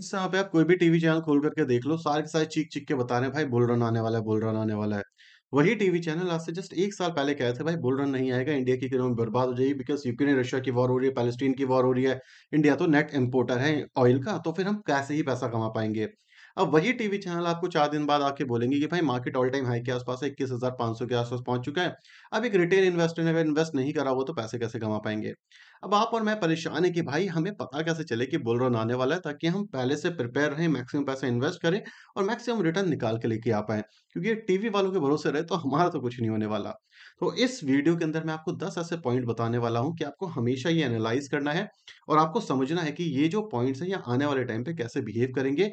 इस पे आप कोई भी टीवी चैनल खोल करके देख लो सारे सारे चीख चीख के बता रहे हैं भाई बुल रन आने वाला है बुल रन आने वाला है वही टीवी चैनल आज से जस्ट एक साल पहले कहे थे भाई बुल रन नहीं आएगा इंडिया की इकोनॉमी बर्बाद हो जाएगी बिकॉज यूक्रेन रशिया की वॉर हो रही है पैलेस्टीन की वॉर हो रही है इंडिया तो नेट इम्पोर्टर है ऑयल का तो फिर हम कैसे ही पैसा कमा पाएंगे अब वही टीवी चैनल आपको चार दिन बाद आके बोलेंगे कि भाई मार्केट ऑल टाइम हाई के आसपास है इक्कीस हजार पांच सौ के आसपास पहुंच चुका है अब एक रिटेल इन्वेस्टर ने अगर इन्वेस्ट नहीं करा वो तो पैसे कैसे कमा पाएंगे अब आप और मैं परेशान है कि भाई हमें पता कैसे चले कि बोल रहा आने वाला है ताकि हम पहले से प्रिपेयर रहें मैक्सिमम पैसा इन्वेस्ट करें और मैक्सिमम रिटर्न निकाल के लेके आ पाए क्योंकि टीवी वालों के भरोसे रहे तो हमारा तो कुछ नहीं होने वाला तो इस वीडियो के अंदर मैं आपको 10 ऐसे पॉइंट बताने वाला हूं कि आपको हमेशा ये एनालाइज करना है और आपको समझना है कि ये जो पॉइंट्स हैं ये आने वाले टाइम पे कैसे बिहेव करेंगे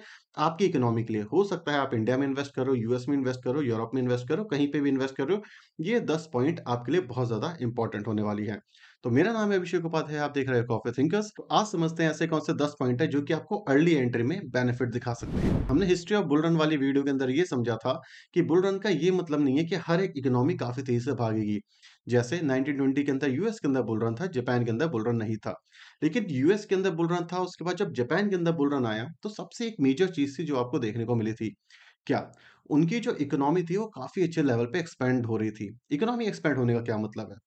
आपकी इकोनॉमी के लिए हो सकता है आप इंडिया में इन्वेस्ट करो यूएस में इन्वेस्ट करो यूरोप में इन्वेस्ट करो कहीं पर भी इन्वेस्ट करो ये दस पॉइंट आपके लिए बहुत ज्यादा इंपॉर्टेंट होने वाली है तो मेरा नाम है अभिषेक उपाध्याय आप देख रहे हो कॉफी थिंकर्स तो आज समझते हैं ऐसे कौन से दस पॉइंट है जो कि आपको अर्ली एंट्री में बेनिफिट दिखा सकते हैं हमने हिस्ट्री ऑफ बुलरन वाली वीडियो के अंदर ये समझा था कि बुलरन का ये मतलब नहीं है कि हर एक इकोनॉमी काफी तेजी से भागेगी जैसे 1920 के अंदर यूएस के अंदर बोल रन था जापान के अंदर बुलरन नहीं था लेकिन यूएस के अंदर बुलरन था उसके बाद जब जापान के अंदर बुलरन आया तो सबसे एक मेजर चीज थी जो आपको देखने को मिली थी क्या उनकी जो इकोनॉमी थी वो काफी अच्छे लेवल पे एक्सपेंड हो रही थी इकोनॉमी एक्सपेंड होने का क्या मतलब है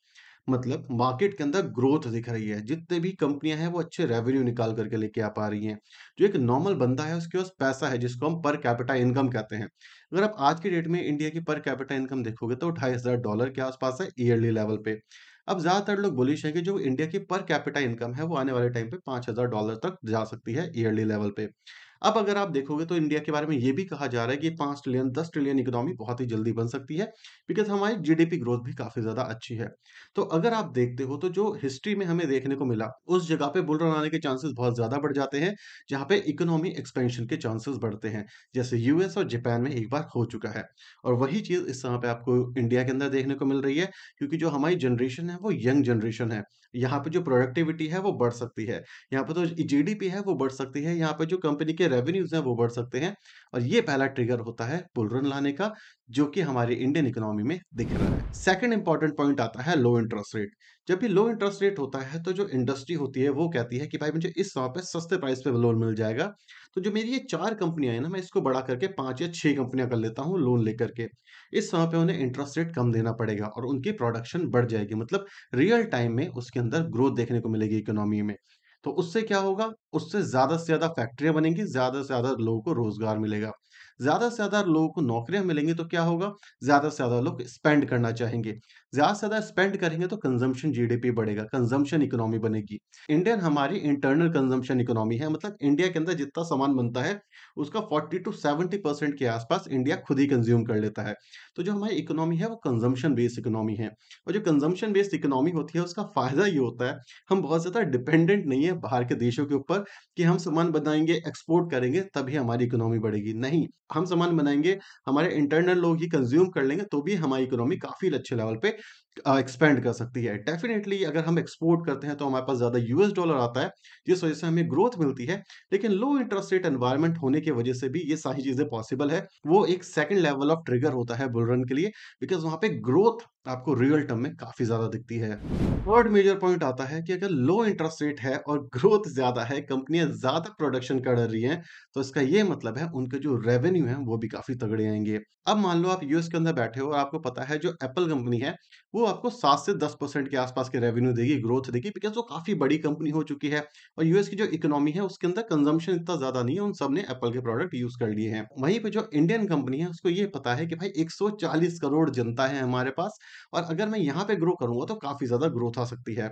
मतलब मार्केट के अंदर ग्रोथ दिख रही है जितने भी कंपनियां हैं वो अच्छे रेवेन्यू निकाल करके लेके आ पा रही हैं जो एक नॉर्मल बंदा है उसके पास पैसा है जिसको हम पर कैपिटा इनकम कहते हैं अगर आप आज के डेट में इंडिया की पर कैपिटा इनकम देखोगे तो ढाई हजार डॉलर के आसपास है ईयरली लेवल पे अब ज्यादातर लोग बोलिश हैं कि जो इंडिया की पर कैपिटा इनकम है वो आने वाले टाइम पे पांच हजार डॉलर तक जा सकती है ईयरली लेवल पे अब अगर आप देखोगे तो इंडिया के बारे में ये भी कहा जा रहा है कि पांच ट्रिलियन दस ट्रिलियन इकोनॉमी बहुत ही जल्दी बन सकती है बिकॉज हमारी जीडीपी ग्रोथ भी काफी ज्यादा अच्छी है तो अगर आप देखते हो तो जो हिस्ट्री में हमें देखने को मिला उस जगह पे बुलरन आने के चांसेस बहुत ज्यादा बढ़ जाते हैं जहाँ पे इकोनॉमी एक्सपेंशन के चांसेस बढ़ते हैं जैसे यूएस और जापान में एक बार हो चुका है और वही चीज इस समय पे आपको इंडिया के अंदर देखने को मिल रही है क्योंकि जो हमारी जनरेशन है वो यंग जनरेशन है यहाँ पे जो प्रोडक्टिविटी है वो बढ़ सकती है यहाँ पे तो जीडीपी है वो बढ़ सकती है यहाँ पे जो कंपनी के रेवेन्यूज हैं वो बढ़ सकते हैं और ये पहला ट्रिगर होता है बुलरन लाने का जो कि हमारे इंडियन इकोनॉमी में दिख रहा है सेकेंड इंपॉर्टेंट पॉइंट आता है लो इंटरेस्ट रेट जब भी लो इंटरेस्ट रेट होता है तो जो इंडस्ट्री होती है वो कहती है कि भाई मुझे इस समय पे सस्ते प्राइस पे लोन मिल जाएगा तो जो मेरी ये चार कंपनियां हैं ना मैं इसको बढ़ा करके पांच या छह कंपनियां कर लेता हूँ लोन लेकर के इस समय पे उन्हें इंटरेस्ट रेट कम देना पड़ेगा और उनकी प्रोडक्शन बढ़ जाएगी मतलब रियल टाइम में उसके अंदर ग्रोथ देखने को मिलेगी इकोनॉमी में तो उससे क्या होगा उससे ज्यादा से ज्यादा फैक्ट्रियां बनेंगी ज्यादा से ज्यादा लोगों को रोजगार मिलेगा ज्यादा से ज्यादा लोगों को नौकरियां मिलेंगी तो क्या होगा ज्यादा से ज्यादा लोग स्पेंड करना चाहेंगे ज्यादा से ज्यादा स्पेंड करेंगे तो कंजम्पशन जीडीपी बढ़ेगा कंजम्पशन इकोनॉमी बनेगी इंडियन हमारी इंटरनल कंजम्पशन इकोनॉमी है मतलब इंडिया के अंदर जितना सामान बनता है उसका फोर्टी टू सेवेंटी परसेंट के आसपास इंडिया खुद ही कंज्यूम कर लेता है तो जो हमारी इकोनॉमी है वो कंजम्पशन बेस्ड इकोनॉमी है और जो कंजम्पशन बेस्ड इकोनॉमी होती है उसका फायदा ये होता है हम बहुत ज्यादा डिपेंडेंट नहीं है बाहर के देशों के ऊपर कि हम सामान बनाएंगे एक्सपोर्ट करेंगे तभी हमारी इकोनॉमी बढ़ेगी नहीं हम सामान बनाएंगे हमारे इंटरनल लोग ही कंज्यूम कर लेंगे तो भी हमारी इकोनॉमी काफ़ी अच्छे लेवल पे एक्सपेंड कर सकती है डेफिनेटली अगर हम एक्सपोर्ट करते हैं तो हमारे पास ज़्यादा यूएस डॉलर आता है जिस वजह से हमें ग्रोथ मिलती है लेकिन लो इंटरेस्ट रेट एनवायरमेंट होने की वजह से भी ये सारी चीज़ें पॉसिबल है वो एक सेकंड लेवल ऑफ ट्रिगर होता है बुलरन के लिए बिकॉज वहां पे ग्रोथ आपको रियल टर्म में काफ़ी ज़्यादा दिखती है थर्ड मेजर पॉइंट आता है कि अगर लो इंटरेस्ट रेट है और ग्रोथ ज़्यादा है कंपनियां ज़्यादा प्रोडक्शन कर रही हैं तो इसका ये मतलब है उनके जो रेवेन्यू है वो भी काफ़ी तगड़े आएंगे अब मान लो आप यूएस के अंदर बैठे हो और आपको पता है जो एप्पल कंपनी है वो वो आपको सात से दस परसेंट के आसपास के रेवेन्यू देगी ग्रोथ देगी बिकॉज वो काफ़ी बड़ी कंपनी हो चुकी है और यूएस की जो इकोनॉमी है उसके अंदर कंजम्पशन इतना ज़्यादा नहीं है उन सब ने एप्पल के प्रोडक्ट यूज़ कर लिए हैं वहीं पर जो इंडियन कंपनी है उसको ये पता है कि भाई एक करोड़ जनता है हमारे पास और अगर मैं यहाँ पे ग्रो करूंगा तो काफ़ी ज़्यादा ग्रोथ आ सकती है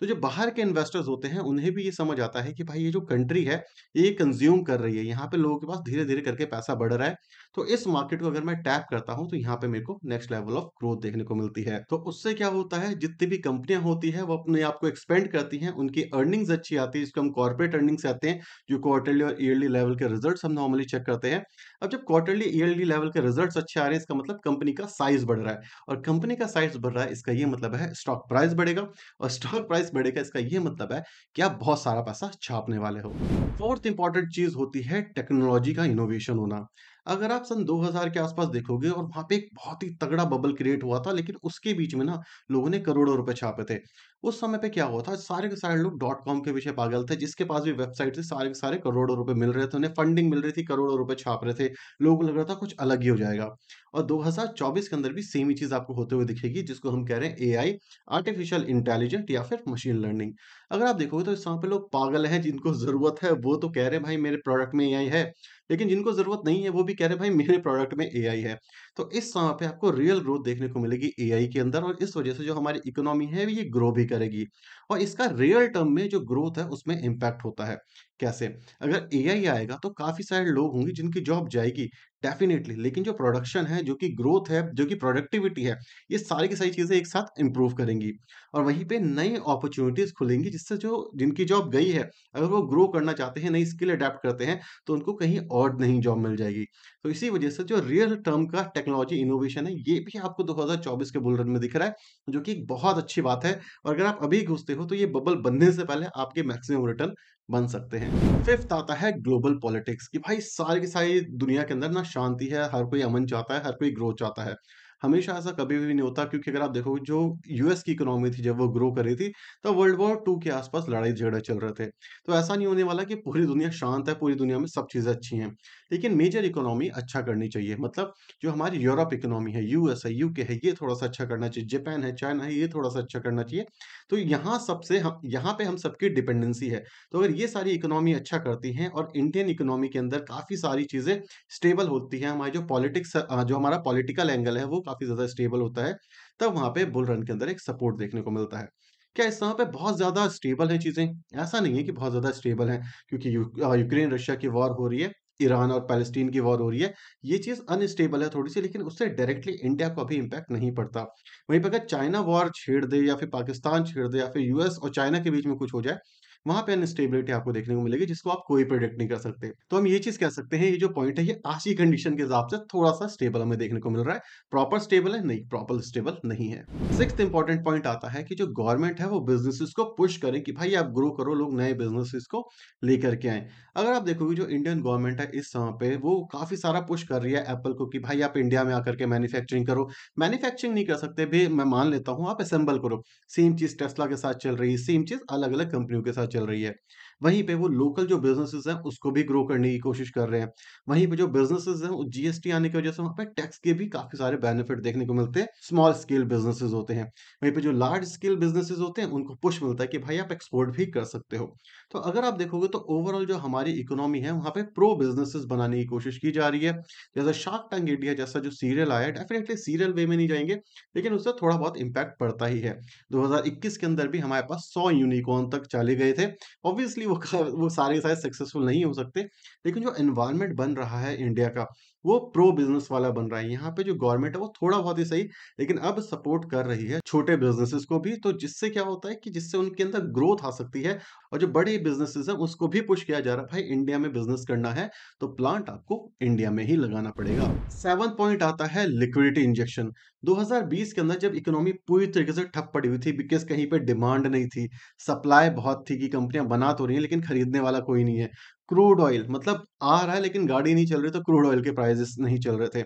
तो जो बाहर के इन्वेस्टर्स होते हैं उन्हें भी ये समझ आता है कि भाई ये जो कंट्री है ये कंज्यूम कर रही है यहाँ पे लोगों के पास धीरे धीरे करके पैसा बढ़ रहा है तो इस मार्केट को अगर मैं टैप करता हूँ तो यहाँ पे मेरे को नेक्स्ट लेवल ऑफ ग्रोथ देखने को मिलती है तो उससे क्या होता है जितनी भी कंपनियां होती है वो अपने आप को एक्सपेंड करती हैं उनकी अर्निंग्स अच्छी आती है जिसको हम कॉर्पोरेट अर्निंग्स आते हैं जो क्वार्टरली और ईयरली लेवल के रिजल्ट हम नॉर्मली चेक करते हैं अब जब क्वार्टरली ईयरली लेवल के रिजल्ट अच्छे आ रहे हैं इसका मतलब कंपनी का साइज बढ़ रहा है और कंपनी का साइज बढ़ रहा है इसका यह मतलब है स्टॉक प्राइस बढ़ेगा और स्टॉक प्राइस बढ़ेगा इसका यह मतलब है कि आप बहुत सारा पैसा छापने वाले हो फोर्थ इंपॉर्टेंट चीज होती है टेक्नोलॉजी का इनोवेशन होना अगर आप सन 2000 के आसपास देखोगे और वहां पे एक बहुत ही तगड़ा बबल क्रिएट हुआ था लेकिन उसके बीच में ना लोगों ने करोड़ों रुपए छापे थे उस समय पे क्या हुआ था सारे के सारे लोग डॉट कॉम के पीछे पागल थे जिसके पास भी वेबसाइट थे सारे के सारे करोड़ों रुपए मिल रहे थे उन्हें फंडिंग मिल रही थी करोड़ों रुपए छाप रहे थे लोगों को लग रहा था कुछ अलग ही हो जाएगा और 2024 के अंदर भी सेम ही चीज आपको होते हुए दिखेगी जिसको हम कह रहे हैं आई आर्टिफिशियल इंटेलिजेंट या फिर मशीन लर्निंग अगर आप देखोगे तो इस समय पे लोग पागल है जिनको जरूरत है वो तो कह रहे हैं भाई मेरे प्रोडक्ट में ए है लेकिन जिनको जरूरत नहीं है वो भी कह रहे हैं भाई मेरे प्रोडक्ट में ए है तो इस समय पे आपको रियल ग्रोथ देखने को मिलेगी एआई के अंदर और इस वजह से जो हमारी इकोनॉमी है ये ग्रो भी करेगी और इसका रियल टर्म में जो ग्रोथ है उसमें इम्पैक्ट होता है कैसे अगर एआई आएगा तो काफ़ी सारे लोग होंगे जिनकी जॉब जाएगी डेफिनेटली लेकिन जो प्रोडक्शन है जो कि ग्रोथ है जो कि प्रोडक्टिविटी है ये सारी की सारी चीज़ें एक साथ इंप्रूव करेंगी और वहीं पे नई अपॉर्चुनिटीज़ खुलेंगी जिससे जो जिनकी जॉब गई है अगर वो ग्रो करना चाहते हैं नई स्किल अडेप्ट करते हैं तो उनको कहीं और नई जॉब मिल जाएगी तो इसी वजह से जो रियल टर्म का टेक्नोलॉजी इनोवेशन है ये भी आपको दो के बुलेटिन में दिख रहा है जो कि एक बहुत अच्छी बात है और अगर आप अभी घुसते हो तो ये बबल बनने से पहले आपके मैक्सिमम रिटर्न बन सकते हैं फिफ्थ आता है ग्लोबल पॉलिटिक्स कि भाई सारी की सारी दुनिया के अंदर ना शांति है हर कोई अमन चाहता है हर कोई ग्रोथ चाहता है हमेशा ऐसा कभी भी नहीं होता क्योंकि अगर आप देखो जो यूएस की इकोनॉमी थी जब वो ग्रो कर रही थी तब तो वर्ल्ड वॉर टू के आसपास लड़ाई झगड़े चल रहे थे तो ऐसा नहीं होने वाला कि पूरी दुनिया शांत है पूरी दुनिया में सब चीज़ें अच्छी हैं लेकिन मेजर इकोनॉमी अच्छा करनी चाहिए मतलब जो हमारी यूरोप इकोनॉमी है यूएस है यूके है ये थोड़ा सा अच्छा करना चाहिए जापान है चाइना है ये थोड़ा सा अच्छा करना चाहिए तो यहाँ सबसे हम यहाँ पे हम सबकी डिपेंडेंसी है तो अगर ये सारी इकोनॉमी अच्छा करती हैं और इंडियन इकोनॉमी के अंदर काफ़ी सारी चीज़ें स्टेबल होती हैं हमारी जो पॉलिटिक्स जो हमारा पॉलिटिकल एंगल है वो काफी ज्यादा स्टेबल होता है तब वहां पे बुल रन के अंदर एक सपोर्ट देखने को मिलता है क्या इस समय पे बहुत ज्यादा स्टेबल है चीजें ऐसा नहीं है कि बहुत ज्यादा स्टेबल है क्योंकि यूक्रेन रशिया की वॉर हो रही है ईरान और पैलेस्टीन की वॉर हो रही है ये चीज अनस्टेबल है थोड़ी सी लेकिन उससे डायरेक्टली इंडिया को अभी इम्पैक्ट नहीं पड़ता वहीं पर अगर चाइना वॉर छेड़ दे या फिर पाकिस्तान छेड़ दे या फिर यूएस और चाइना के बीच में कुछ हो जाए वहां पे अनस्टेबिलिटी आपको देखने को मिलेगी जिसको आप कोई प्रोडिक्ट नहीं कर सकते तो हम ये चीज कह सकते हैं ये जो पॉइंट है ये आज की कंडीशन के हिसाब से थोड़ा सा स्टेबल हमें देखने को मिल रहा है प्रॉपर स्टेबल है नहीं प्रॉपर स्टेबल नहीं है सिक्स इंपॉर्टेंट पॉइंट आता है कि जो गवर्नमेंट है वो बिजनेस को पुश करें कि भाई आप ग्रो करो लोग नए बिजनेस को लेकर के आए अगर आप देखोगे जो इंडियन गवर्नमेंट है इस समय पे वो काफी सारा पुश कर रही है एप्पल को कि भाई आप इंडिया में आकर के मैन्युफैक्चरिंग करो मैन्युफैक्चरिंग नहीं कर सकते भी मैं मान लेता हूँ आप असेंबल करो सेम चीज टेस्ला के साथ चल रही है सेम चीज अलग अलग कंपनियों के साथ चल रही है वहीं पे वो लोकल जो बिजनेसेस हैं उसको भी ग्रो करने की कोशिश कर रहे हैं वहीं पे जो बिजनेसेस हैं जीएसटी आने की वजह से वहाँ पे टैक्स के भी काफी सारे बेनिफिट देखने को मिलते हैं स्मॉल स्केल बिजनेसेस होते हैं वहीं पे जो लार्ज स्केल बिजनेसेस होते हैं उनको पुश मिलता है कि भाई आप एक्सपोर्ट भी कर सकते हो तो अगर आप देखोगे तो ओवरऑल जो हमारी इकोनॉमी है वहाँ पे प्रो बिजनेसेस बनाने की कोशिश की जा रही है जैसा शार्क टैंक इंडिया जैसा जो सीरियल आया डेफिनेटली सीरियल वे में नहीं जाएंगे लेकिन उससे थोड़ा बहुत इम्पैक्ट पड़ता ही है दो के अंदर भी हमारे पास सौ यूनिकॉर्न तक चले गए थे ऑब्वियसली वो वो सारे सारे सक्सेसफुल नहीं हो सकते लेकिन जो एनवायरनमेंट बन रहा है इंडिया का वो प्रो बिजनेस वाला बन रहा है यहाँ पे जो गवर्नमेंट है वो थोड़ा बहुत ही सही लेकिन अब सपोर्ट कर रही है छोटे बिजनेसेस को भी तो जिससे क्या होता है कि जिससे उनके अंदर ग्रोथ आ सकती है और जो बड़े बिजनेसेस हैं उसको भी पुश किया जा रहा है भाई इंडिया में बिजनेस करना है तो प्लांट आपको इंडिया में ही लगाना पड़ेगा सेवन पॉइंट आता है लिक्विडिटी इंजेक्शन 2020 के अंदर जब इकोनॉमी पूरी तरीके से ठप पड़ी हुई थी बिकॉज कहीं पे डिमांड नहीं थी सप्लाई बहुत थी कि कंपनियां बना तो रही हैं लेकिन खरीदने वाला कोई नहीं है क्रूड ऑयल मतलब आ रहा है लेकिन गाड़ी नहीं चल रही तो क्रूड ऑयल के प्राइजेस नहीं चल रहे थे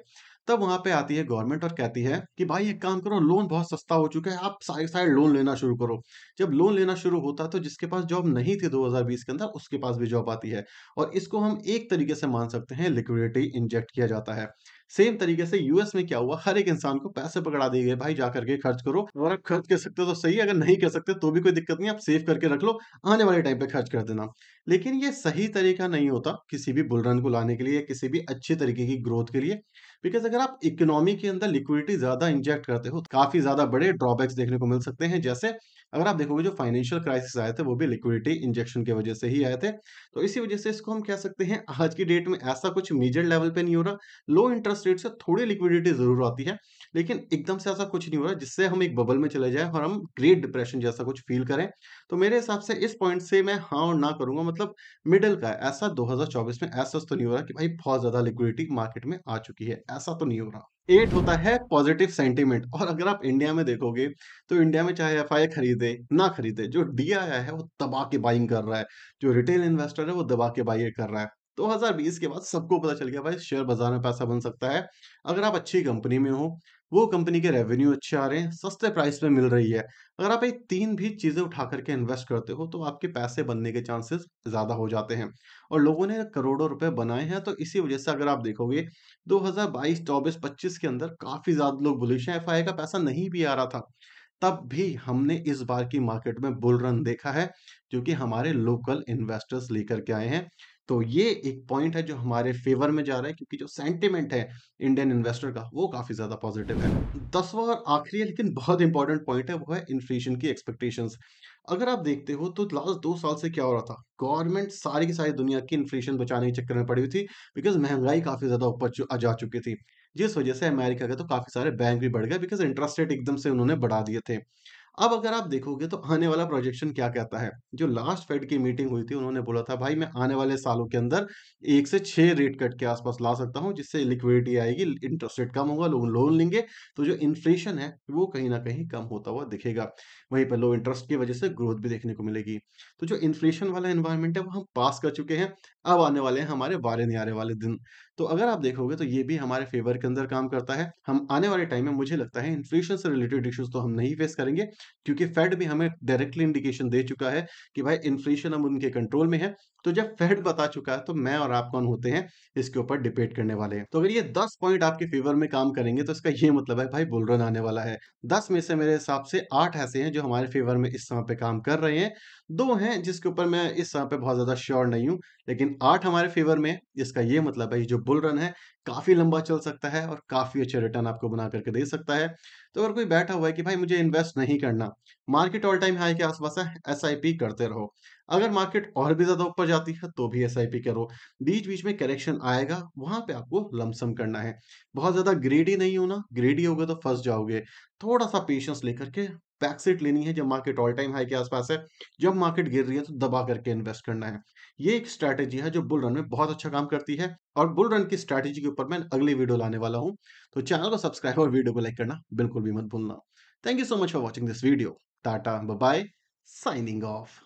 तब वहां पे आती है गवर्नमेंट और कहती है कि भाई एक काम करो लोन बहुत सस्ता हो चुका है आप साइड साइड लोन लेना शुरू करो जब लोन लेना शुरू होता है तो जिसके पास जॉब नहीं थी 2020 के अंदर उसके पास भी जॉब आती है और इसको हम एक तरीके से मान सकते हैं लिक्विडिटी इंजेक्ट किया जाता है सेम तरीके से यूएस में क्या हुआ हर एक इंसान को पैसे पकड़ा दिए गए भाई जाकर के खर्च करो और आप खर्च कर सकते हो तो सही अगर नहीं कर सकते तो भी कोई दिक्कत नहीं आप सेव करके रख लो आने वाले टाइम पे खर्च कर देना लेकिन ये सही तरीका नहीं होता किसी भी बुलरन को लाने के लिए किसी भी अच्छे तरीके की ग्रोथ के लिए बिकॉज अगर आप इकोनॉमी के अंदर लिक्विडिटी ज्यादा इंजेक्ट करते हो काफी ज्यादा बड़े ड्रॉबैक्स देखने को मिल सकते हैं जैसे अगर आप देखोगे जो फाइनेंशियल क्राइसिस आए थे वो भी लिक्विडिटी इंजेक्शन की वजह से ही आए थे तो इसी वजह से इसको हम कह सकते हैं आज की डेट में ऐसा कुछ मेजर लेवल पे नहीं हो रहा लो इंटरेस्ट इंटरेस्ट स्टेट से थोड़ी लिक्विडिटी जरूर आती है लेकिन एकदम से ऐसा कुछ नहीं हो रहा जिससे हम एक बबल में चले जाए और हम ग्रेट डिप्रेशन जैसा कुछ फील करें तो मेरे हिसाब से इस पॉइंट से मैं हाँ और ना करूंगा मतलब मिडल का ऐसा 2024 में ऐसा तो नहीं हो रहा कि भाई बहुत ज्यादा लिक्विडिटी मार्केट में आ चुकी है ऐसा तो नहीं हो रहा एट होता है पॉजिटिव सेंटीमेंट और अगर आप इंडिया में देखोगे तो इंडिया में चाहे एफ खरीदे ना खरीदे जो डी आया है वो दबा के बाइंग कर रहा है जो रिटेल इन्वेस्टर है वो दबा के बाइंग कर रहा है 2020 के बाद सबको पता चल गया भाई शेयर बाजार में पैसा बन सकता है अगर आप अच्छी कंपनी में हो वो कंपनी के रेवेन्यू अच्छे आ रहे हैं सस्ते प्राइस पे मिल रही है अगर आप ये तीन भी चीज़ें उठा करके इन्वेस्ट करते हो तो आपके पैसे बनने के चांसेस ज़्यादा हो जाते हैं और लोगों ने करोड़ों रुपए बनाए हैं तो इसी वजह से अगर आप देखोगे 2022, 24, पच्चीस के अंदर काफ़ी ज़्यादा लोग बुलिश हैं एफ का पैसा नहीं भी आ रहा था तब भी हमने इस बार की मार्केट में बुल रन देखा है जो कि हमारे लोकल इन्वेस्टर्स लेकर के आए हैं तो ये एक पॉइंट है जो हमारे फेवर में जा रहा है क्योंकि जो सेंटिमेंट है इंडियन इन्वेस्टर का वो काफी ज्यादा पॉजिटिव है दसवा और आखिरी लेकिन बहुत इंपॉर्टेंट पॉइंट है वो है इन्फ्लेशन की एक्सपेक्टेशंस अगर आप देखते हो तो लास्ट दो साल से क्या हो रहा था गवर्नमेंट सारी की सारी दुनिया की इन्फ्लेशन बचाने के चक्कर में पड़ी हुई थी बिकॉज महंगाई काफी ज्यादा ऊपर जा चुकी थी जिस वजह से अमेरिका के तो काफी सारे बैंक भी बढ़ गए बिकॉज इंटरेस्ट रेट एकदम से उन्होंने बढ़ा दिए थे अब अगर आप देखोगे तो आने वाला प्रोजेक्शन क्या कहता है जो लास्ट फेड की मीटिंग हुई थी उन्होंने बोला था भाई मैं आने वाले सालों के अंदर एक से छह रेट कट के आसपास ला सकता हूं जिससे लिक्विडिटी आएगी इंटरेस्ट रेट कम होगा लोग लोन लेंगे तो जो इन्फ्लेशन है वो कहीं ना कहीं कम होता हुआ दिखेगा वहीं पर लो इंटरेस्ट की वजह से ग्रोथ भी देखने को मिलेगी तो जो इन्फ्लेशन वाला इन्वायरमेंट है वो हम पास कर चुके हैं अब आने वाले हैं हमारे वारे नहीं आने वाले दिन तो अगर आप देखोगे तो ये भी हमारे फेवर के अंदर काम करता है हम आने वाले टाइम में मुझे लगता है इन्फ्लेशन से रिलेटेड इश्यूज तो हम नहीं फेस करेंगे क्योंकि फेड भी हमें डायरेक्टली इंडिकेशन दे चुका है कि भाई इन्फ्लेशन अब उनके कंट्रोल में है तो जब फेड बता चुका है तो मैं और आप कौन होते हैं इसके ऊपर डिबेट करने वाले हैं तो अगर ये दस पॉइंट आपके फेवर में काम करेंगे तो इसका ये मतलब है भाई बुलरन आने वाला है दस में से मेरे हिसाब से आठ ऐसे हैं जो हमारे फेवर में इस समय पे काम कर रहे हैं दो हैं जिसके ऊपर मैं इस समय पे बहुत ज्यादा श्योर नहीं हूँ लेकिन आठ हमारे फेवर में इसका ये मतलब है जो बुल रन है काफी लंबा चल सकता है और काफी अच्छे रिटर्न आपको बना करके दे सकता है तो अगर कोई बैठा हुआ है कि भाई मुझे इन्वेस्ट नहीं करना मार्केट ऑल टाइम हाई के आसपास है एस करते रहो अगर मार्केट और भी ज्यादा ऊपर जाती है तो भी एस करो बीच बीच में करेक्शन आएगा वहां पे आपको लमसम करना है बहुत ज्यादा ग्रेडी नहीं होना ग्रेडी होगा तो फंस जाओगे थोड़ा सा पेशेंस लेकर के बैकसीट लेनी है जब मार्केट ऑल टाइम हाई के आसपास है जब मार्केट गिर रही है तो दबा करके इन्वेस्ट करना है ये एक स्ट्रैटेजी है जो बुल रन में बहुत अच्छा काम करती है और बुल रन की स्ट्रैटेजी के ऊपर मैं अगली वीडियो लाने वाला हूँ तो चैनल को सब्सक्राइब और वीडियो को लाइक करना बिल्कुल भी मत भूलना thank you so much for watching this video tata bye signing of